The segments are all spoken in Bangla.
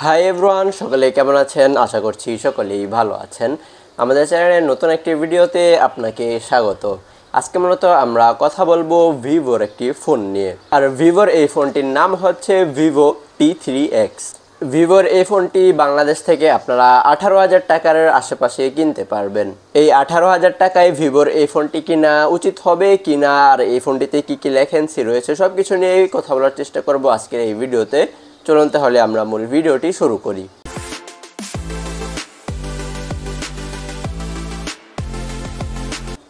হাই এভরিওয়ান সকলে কেমন আছেন আশা করছি সকলেই ভালো আছেন আমাদের চ্যানেলের নতুন একটি ভিডিওতে আপনাকে স্বাগত আজকে মূলত আমরা কথা বলবো ভিভোর একটি ফোন নিয়ে আর ভিভোর এই ফোনটির নাম হচ্ছে ভিভো টি থ্রি এক্স ভিভোর এই ফোনটি বাংলাদেশ থেকে আপনারা আঠারো হাজার টাকার আশেপাশে কিনতে পারবেন এই আঠারো হাজার টাকায় ভিভোর এই ফোনটি কিনা উচিত হবে কিনা আর এই ফোনটিতে কী কী লেখেন্সি রয়েছে সব কিছু নিয়েই কথা বলার চেষ্টা করবো আজকের এই ভিডিওতে চলুন তাহলে আমরা মূল ভিডিওটি শুরু করি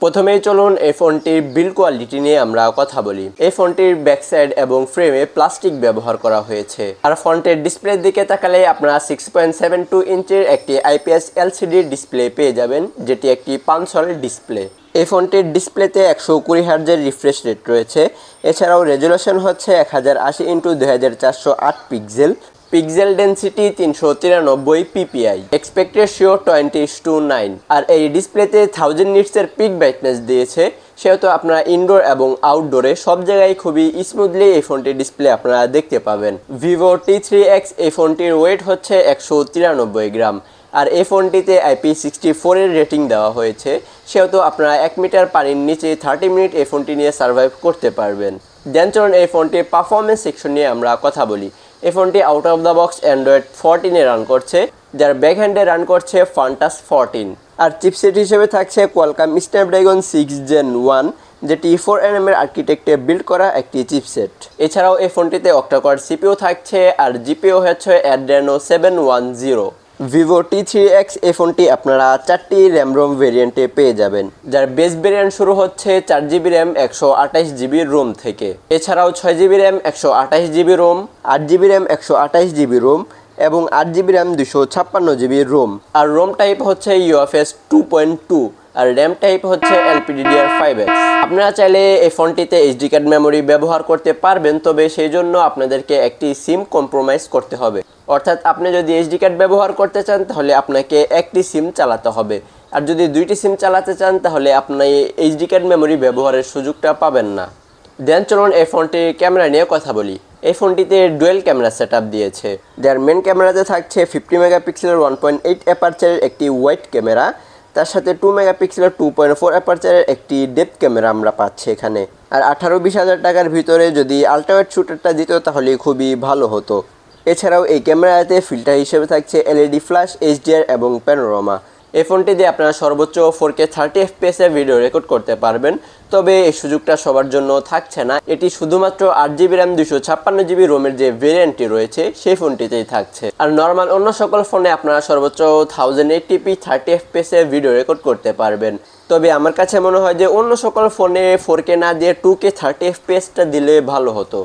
প্রথমেই চলুন এই ফোনটির বিল্ড কোয়ালিটি নিয়ে আমরা কথা বলি এই ফোনটির ব্যাকসাইড এবং ফ্রেমে প্লাস্টিক ব্যবহার করা হয়েছে আর ফোনটির ডিসপ্লের দিকে তাকালে আপনারা সিক্স পয়েন্ট সেভেন টু ইঞ্চের একটি আইপিএস এলসিডি ডিসপ্লে পেয়ে যাবেন যেটি একটি পাঞ্চল ডিসপ্লে এই ফোনটির ডিসপ্লেতে একশো কুড়ি হার্জের রিফ্রেশ রেট রয়েছে এছাড়াও রেজুলেশন হচ্ছে এক হাজার আশি ইন্টু দুই হাজার চারশো আট পিক্সেল পিক্সেল ডেন্সিটি তিনশো তিরানব্বই PPI expected sure twenty two nine আর এই ডিসপ্লেতে থাউজেন্ড নিটসের পিক ব্রাইটনেস দিয়েছে সেহেতু আপনারা ইনডোর এবং আউটডোরে সব জায়গায় খুবই স্মুথলি এই ফোনটির ডিসপ্লে আপনারা দেখতে পাবেন ভিভো টি থ্রি এক্স এই ফোনটির ওয়েট হচ্ছে একশো তিরানব্বই গ্রাম আর এই ফোনটিতে আইপি সিক্সটি ফোরের রেটিং দেওয়া হয়েছে সেহেতু আপনারা এক মিটার পানির নিচে থার্টি মিনিট এই ফোনটি নিয়ে সার্ভাইভ করতে পারবেন দেন চলুন এই ফোনটির পারফরমেন্স সেকশন নিয়ে আমরা কথা বলি এই ফোনটি out of the box Android ফোরটিনে রান করছে যার ব্যাক হ্যান্ডে রান করছে ফান্টাস ফোরটিন আর চিপসেট হিসেবে থাকছে Qualcomm Snapdragon six gen one যেটি ফোর এম এর আর্কিটেক্টে বিল্ড করা একটি চিপসেট এছাড়াও এই ফোনটিতে অক্টাকোয়ার সিপিও থাকছে আর জিপিও হচ্ছে Adreno seven one zero Vivo T three X এ ফোনটি আপনারা চারটি র্যাম রোম ভেরিয়েন্টে পেয়ে যাবেন যার বেস ভেরিয়েন্ট শুরু হচ্ছে চার জিবি র্যাম একশো আঠাইশ জিবি রোম থেকে এছাড়াও ছয় জিবি র্যাম একশো আঠাইশ জিবি রোম আট জিবি র্যাম একশো আঠাইশ জিবি রোম এবং আট জিবি র্যাম দুশো ছাপ্পান্ন জিবি রোম আর রোম টাইপ হচ্ছে ইউএফএস টু পয়েন্ট টু আর র্যাম টাইপ হচ্ছে এলপিডিডিআর ফাইভ এক্স আপনারা চাইলে এই ফোনটিতে এইচডি কার্ড মেমোরি ব্যবহার করতে পারবেন তবে সেই জন্য আপনাদেরকে একটি সিম কম্প্রোমাইজ করতে হবে অর্থাৎ আপনি যদি এইচডি কার্ড ব্যবহার করতে চান তাহলে আপনাকে একটি সিম চালাতে হবে আর যদি দুইটি সিম চালাতে চান তাহলে আপনি এইচডি কার্ড মেমোরি ব্যবহারের সুযোগটা পাবেন না দেন চলুন এই ফোনটির ক্যামেরা নিয়ে কথা বলি এই ফোনটিতে ডুয়েল ক্যামেরা সেট দিয়েছে যার মেন ক্যামেরাতে থাকছে ফিফটি মেগাপিক্সেলের ওয়ান পয়েন্ট এইট অ্যাপারচারের একটি ওয়াইড ক্যামেরা তার সাথে টু মেগাপিক্সেলের টু পয়েন্ট ফোর অ্যাপারচারের একটি ডেপথ ক্যামেরা আমরা পাচ্ছি এখানে আর আঠারো বিশ হাজার টাকার ভিতরে যদি আলট্রাওয়েট শুটারটা দিত তাহলে খুবই ভালো হতো এছাড়াও এই ক্যামেরাতে ফিল্টার হিসেবে থাকছে এলইডি ফ্ল্যাশ এইচডিআর এবং প্যানোরমা এই ফোনটি দিয়ে আপনারা সর্বোচ্চ ফোর কে থার্টি এফপিএসে ভিডিও রেকর্ড করতে পারবেন তবে এই সুযোগটা সবার জন্য থাকছে না এটি শুধুমাত্র আট জিবি র্যাম দুশো ছাপ্পান্ন জিবি রোমের যে ভেরিয়েন্টটি রয়েছে সেই ফোনটিতেই থাকছে আর নর্মাল অন্য সকল ফোনে আপনারা সর্বোচ্চ থাউজেন্ড এইট টিপি থার্টি এফপিএসে ভিডিও রেকর্ড করতে পারবেন তবে আমার কাছে মনে হয় যে অন্য সকল ফোনে ফোর কে না দিয়ে টু কে থার্টি এফপিএসটা দিলে ভালো হতো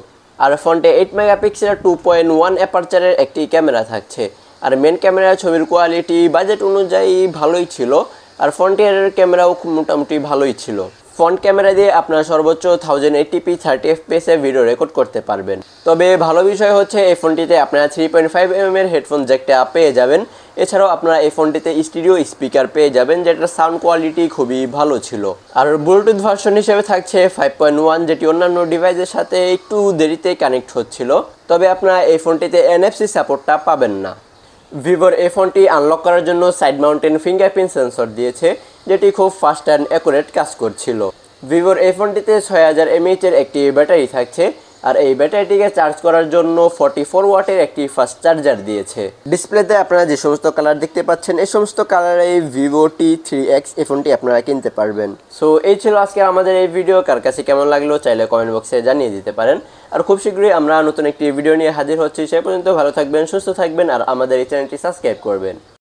আর ফোনটি eight megapixel two point one অ্যাপারচারের একটি ক্যামেরা থাকছে আর মেন ক্যামেরা ছবির কোয়ালিটি বাজেট অনুযায়ী ভালোই ছিল আর ফ্রন্টিয়ারের ক্যামেরাও খুব মোটামুটি ভালোই ছিল ফ্রন্ট ক্যামেরা দিয়ে আপনারা সর্বোচ্চ থাউজেন্ড পি থার্টি এফপিএসে ভিডিও রেকর্ড করতে পারবেন তবে ভালো বিষয় হচ্ছে এই ফোনটিতে আপনারা থ্রি পয়েন্ট ফাইভ এম এর হেডফোন জ্যাকটা পেয়ে যাবেন এছাড়াও আপনারা এই ফোনটিতে স্টুডিও স্পিকার পেয়ে যাবেন যেটার সাউন্ড কোয়ালিটি খুবই ভালো ছিল আর ব্লুটুথ ভার্সন হিসেবে থাকছে ফাইভ পয়েন্ট ওয়ান যেটি অন্যান্য ডিভাইসের সাথে একটু দেরিতে কানেক্ট হচ্ছিল তবে আপনারা এই ফোনটিতে এনএফসি সাপোর্টটা পাবেন না ভিভোর এই ফোনটি আনলক করার জন্য সাইড মাউন্টেন ফিঙ্গারপ্রিন্ট সেন্সর দিয়েছে যেটি খুব ফাস্ট অ্যান্ড অ্যাকুরেট কাজ করছিল ভিভোর এই ফোনটিতে ছয় হাজার এমএইচের একটি ব্যাটারি থাকছে আর এই ব্যাটারিটিকে চার্জ করার জন্য ফর্টি ফোর ওয়াটের একটি ফাস্ট চার্জার দিয়েছে ডিসপ্লেতে আপনারা যে সমস্ত কালার দেখতে পাচ্ছেন এই সমস্ত কালারে ভিভো টি থ্রি এক্স এই ফোনটি আপনারা কিনতে পারবেন সো এই ছিল আজকে আমাদের এই ভিডিও কার কাছে কেমন লাগলো চাইলে কমেন্ট বক্সে জানিয়ে দিতে পারেন আর খুব শীঘ্রই আমরা নতুন একটি ভিডিও নিয়ে হাজির হচ্ছি সে পর্যন্ত ভালো থাকবেন সুস্থ থাকবেন আর আমাদের এই চ্যানেলটি সাবস্ক্রাইব করবেন